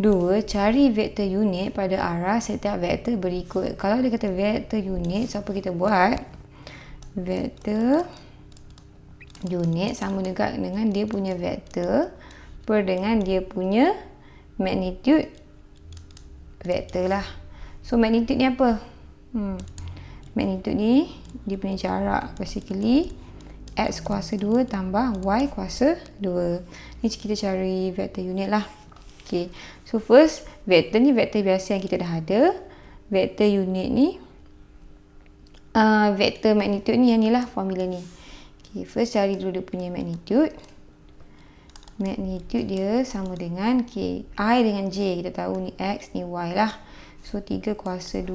Dua, cari vektor unit pada arah setiap vektor berikut. Kalau dia kata vektor unit, so apa kita buat? Vektor unit sama dekat dengan dia punya vektor per dengan dia punya magnitude vektor lah. So magnitude ni apa? Hmm. Magnitude ni dia punya jarak basically x kuasa 2 tambah y kuasa 2. Ni kita cari vektor unit lah. Okey. So first vector ni vector biasa yang kita dah ada. Vector unit ni uh, vector magnitude ni yang ni lah formula ni. Okey, first cari dulu dia punya magnitude. Magnitude dia sama dengan K I dengan J kita tahu ni X ni Y lah. So 3 kuasa 2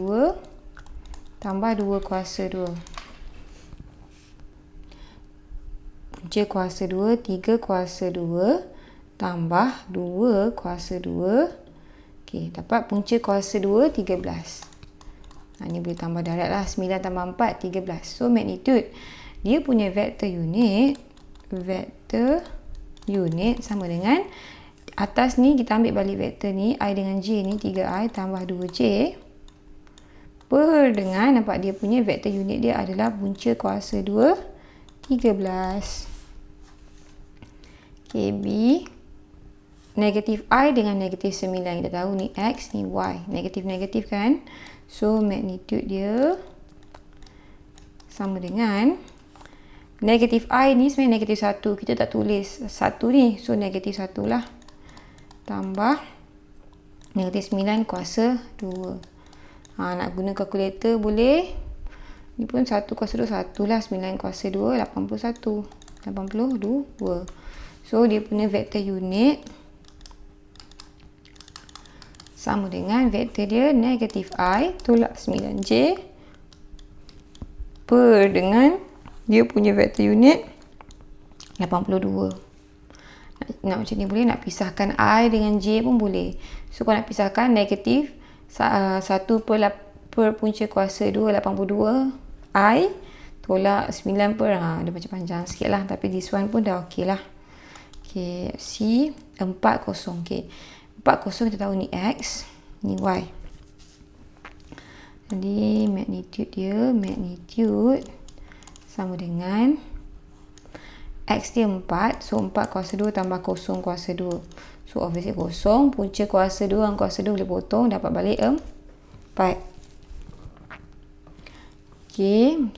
tambah 2 kuasa 2. J kuasa 2, 3 kuasa 2 tambah 2 kuasa 2 okay, dapat punca kuasa 2 13 ha, ni boleh tambah darat lah 9 tambah 4 13 so magnitude dia punya vector unit vector unit sama dengan atas ni kita ambil balik vector ni i dengan j ni 3i tambah 2j per dengan nampak dia punya vector unit dia adalah punca kuasa 2 13 KB negatif i dengan negatif 9 kita tahu ni x ni y negatif-negatif kan so magnitude dia sama dengan negatif i ni sebenarnya negatif 1 kita tak tulis 1 ni so negatif 1 lah tambah negatif 9 kuasa 2 ha, nak guna kalkulator boleh ni pun 1 kuasa 2 1 lah 9 kuasa 2 81 82 so dia punya vektor unit sama dengan vektor dia negatif i tolak 9j per dengan dia punya vektor unit 82 nak, nak macam ni boleh nak pisahkan i dengan j pun boleh so kalau nak pisahkan negatif 1 uh, per, per punca kuasa 282 i tolak 9 per ha, dia macam panjang sikit lah tapi this one pun dah ok lah Okay c 40 ok 4 kosong kita tahu ni X ni Y jadi magnitude dia magnitude sama dengan X dia 4 so 4 kuasa 2 tambah kosong kuasa 2 so obviously kosong punca kuasa 2 dan kuasa 2 boleh potong dapat balik 4 ok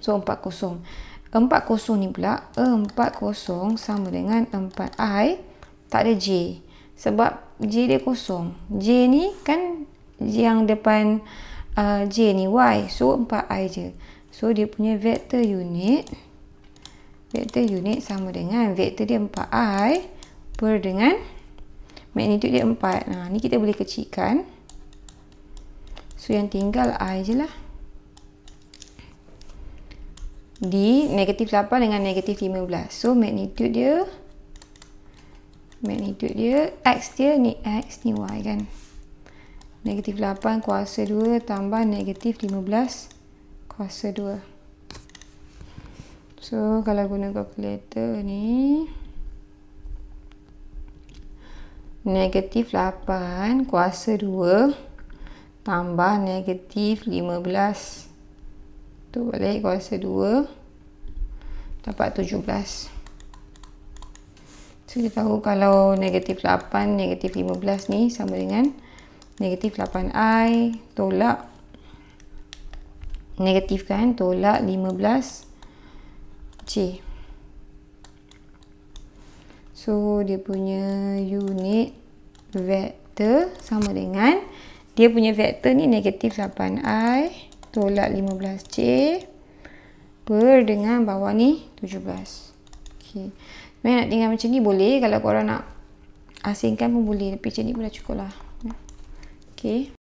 so 4 kosong 4 kosong ni pula 4 kosong sama dengan 4i tak ada j sebab J dia kosong. J ni kan yang depan uh, J ni Y. So 4I je. So dia punya vector unit. Vector unit sama dengan vector dia 4I per dengan magnitude dia 4. Nah, ha, ni kita boleh kecilkan. So yang tinggal I je lah. Di negatif 8 dengan negatif 15. So magnitude dia Mac ni dia. X dia ni X ni Y kan. Negatif 8 kuasa 2 tambah negatif 15 kuasa 2. So kalau guna calculator ni. Negatif 8 kuasa 2 tambah negatif 15. Tu balik kuasa 2 dapat 17. 17. So kita tahu kalau negatif 8, negatif 15 ni sama dengan negatif 8i tolak negatif kan tolak 15c. So dia punya unit vektor sama dengan dia punya vektor ni negatif 8i tolak 15c per dengan bawah ni 17. Okey. Maya nak tinggal macam ni boleh kalau korang nak asingkan pun boleh tapi macam ni pun dah cukup lah okay.